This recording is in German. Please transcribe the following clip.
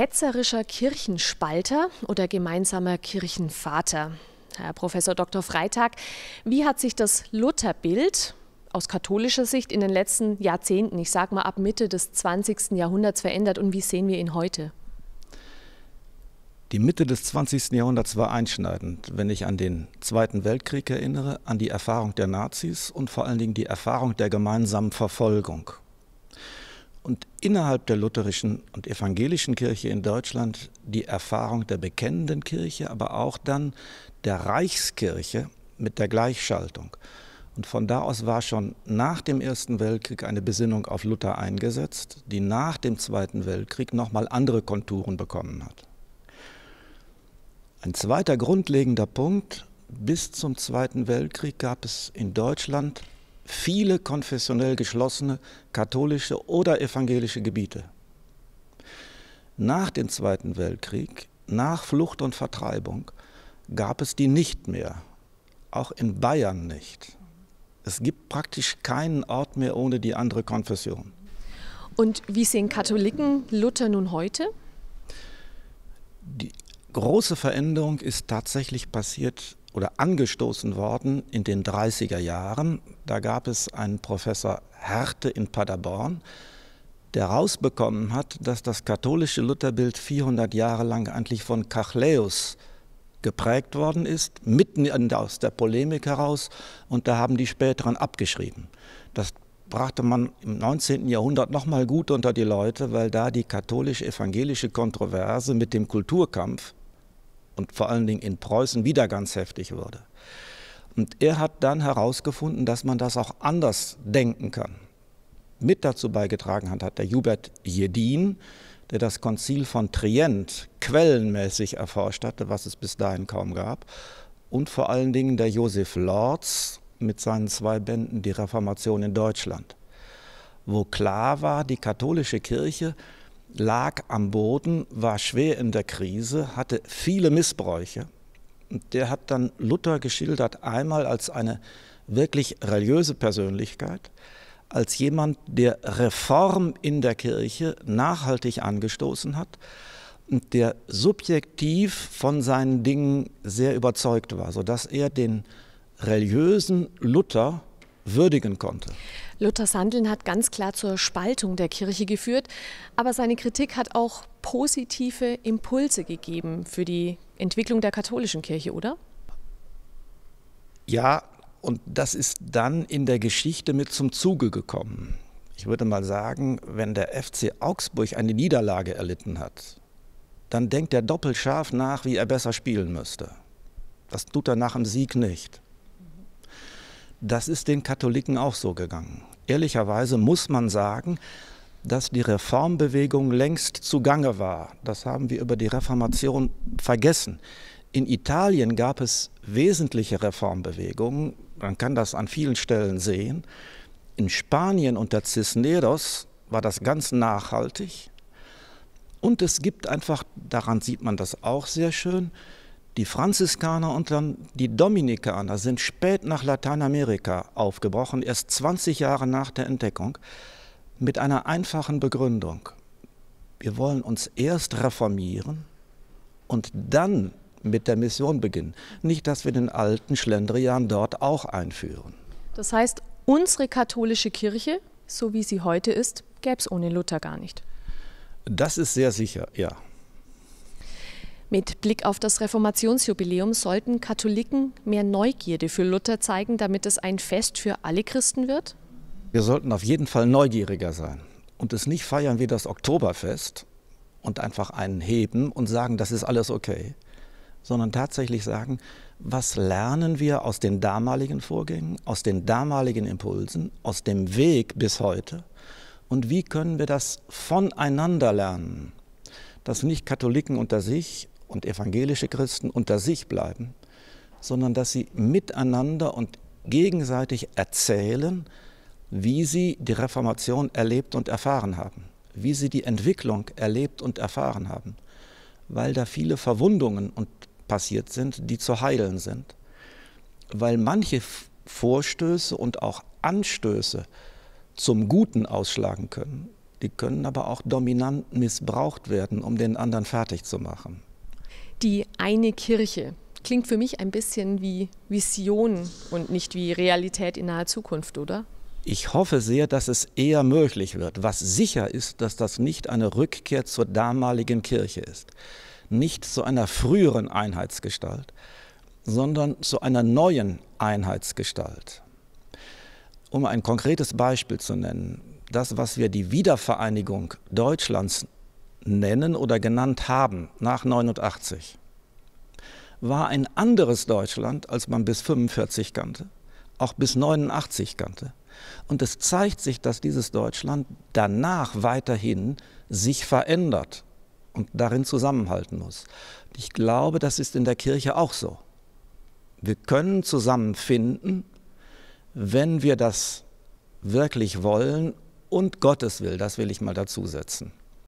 ketzerischer Kirchenspalter oder gemeinsamer Kirchenvater. Herr Professor Dr. Freitag, wie hat sich das Lutherbild aus katholischer Sicht in den letzten Jahrzehnten, ich sage mal ab Mitte des 20. Jahrhunderts verändert und wie sehen wir ihn heute? Die Mitte des 20. Jahrhunderts war einschneidend, wenn ich an den Zweiten Weltkrieg erinnere, an die Erfahrung der Nazis und vor allen Dingen die Erfahrung der gemeinsamen Verfolgung und innerhalb der lutherischen und evangelischen Kirche in Deutschland die Erfahrung der bekennenden Kirche, aber auch dann der Reichskirche mit der Gleichschaltung. Und von da aus war schon nach dem Ersten Weltkrieg eine Besinnung auf Luther eingesetzt, die nach dem Zweiten Weltkrieg nochmal andere Konturen bekommen hat. Ein zweiter grundlegender Punkt, bis zum Zweiten Weltkrieg gab es in Deutschland viele konfessionell geschlossene katholische oder evangelische Gebiete. Nach dem Zweiten Weltkrieg, nach Flucht und Vertreibung, gab es die nicht mehr, auch in Bayern nicht. Es gibt praktisch keinen Ort mehr ohne die andere Konfession. Und wie sehen Katholiken Luther nun heute? Die große Veränderung ist tatsächlich passiert oder angestoßen worden in den 30er Jahren. Da gab es einen Professor Härte in Paderborn, der rausbekommen hat, dass das katholische Lutherbild 400 Jahre lang eigentlich von Kachleus geprägt worden ist, mitten aus der Polemik heraus. Und da haben die späteren abgeschrieben. Das brachte man im 19. Jahrhundert nochmal gut unter die Leute, weil da die katholisch-evangelische Kontroverse mit dem Kulturkampf und vor allen Dingen in Preußen wieder ganz heftig wurde. Und er hat dann herausgefunden, dass man das auch anders denken kann. Mit dazu beigetragen hat, hat der Hubert Jedin, der das Konzil von Trient quellenmäßig erforscht hatte, was es bis dahin kaum gab. Und vor allen Dingen der Josef Lorz mit seinen zwei Bänden Die Reformation in Deutschland, wo klar war, die katholische Kirche lag am Boden, war schwer in der Krise, hatte viele Missbräuche. Und der hat dann Luther geschildert, einmal als eine wirklich religiöse Persönlichkeit, als jemand, der Reform in der Kirche nachhaltig angestoßen hat und der subjektiv von seinen Dingen sehr überzeugt war, sodass er den religiösen Luther würdigen konnte. Luthers Handeln hat ganz klar zur Spaltung der Kirche geführt, aber seine Kritik hat auch positive Impulse gegeben für die Entwicklung der katholischen Kirche, oder? Ja, und das ist dann in der Geschichte mit zum Zuge gekommen. Ich würde mal sagen, wenn der FC Augsburg eine Niederlage erlitten hat, dann denkt er doppelt scharf nach, wie er besser spielen müsste. Das tut er nach dem Sieg nicht. Das ist den Katholiken auch so gegangen ehrlicherweise muss man sagen, dass die Reformbewegung längst zugange war. Das haben wir über die Reformation vergessen. In Italien gab es wesentliche Reformbewegungen, man kann das an vielen Stellen sehen. In Spanien unter Cisneros war das ganz nachhaltig. Und es gibt einfach, daran sieht man das auch sehr schön, die Franziskaner und dann die Dominikaner sind spät nach Lateinamerika aufgebrochen, erst 20 Jahre nach der Entdeckung, mit einer einfachen Begründung. Wir wollen uns erst reformieren und dann mit der Mission beginnen. Nicht, dass wir den alten Schlendrian dort auch einführen. Das heißt, unsere katholische Kirche, so wie sie heute ist, gäbe es ohne Luther gar nicht. Das ist sehr sicher, ja. Mit Blick auf das Reformationsjubiläum sollten Katholiken mehr Neugierde für Luther zeigen, damit es ein Fest für alle Christen wird? Wir sollten auf jeden Fall neugieriger sein und es nicht feiern wie das Oktoberfest und einfach einen heben und sagen, das ist alles okay, sondern tatsächlich sagen, was lernen wir aus den damaligen Vorgängen, aus den damaligen Impulsen, aus dem Weg bis heute und wie können wir das voneinander lernen? dass nicht Katholiken unter sich und evangelische Christen unter sich bleiben, sondern dass sie miteinander und gegenseitig erzählen, wie sie die Reformation erlebt und erfahren haben, wie sie die Entwicklung erlebt und erfahren haben, weil da viele Verwundungen passiert sind, die zu heilen sind, weil manche Vorstöße und auch Anstöße zum Guten ausschlagen können, die können aber auch dominant missbraucht werden, um den anderen fertig zu machen die eine Kirche. Klingt für mich ein bisschen wie Vision und nicht wie Realität in naher Zukunft, oder? Ich hoffe sehr, dass es eher möglich wird. Was sicher ist, dass das nicht eine Rückkehr zur damaligen Kirche ist, nicht zu einer früheren Einheitsgestalt, sondern zu einer neuen Einheitsgestalt. Um ein konkretes Beispiel zu nennen, das, was wir die Wiedervereinigung Deutschlands nennen oder genannt haben nach 89, war ein anderes Deutschland, als man bis 45 kannte, auch bis 89 kannte. Und es zeigt sich, dass dieses Deutschland danach weiterhin sich verändert und darin zusammenhalten muss. Ich glaube, das ist in der Kirche auch so. Wir können zusammenfinden, wenn wir das wirklich wollen und Gottes will, das will ich mal dazusetzen.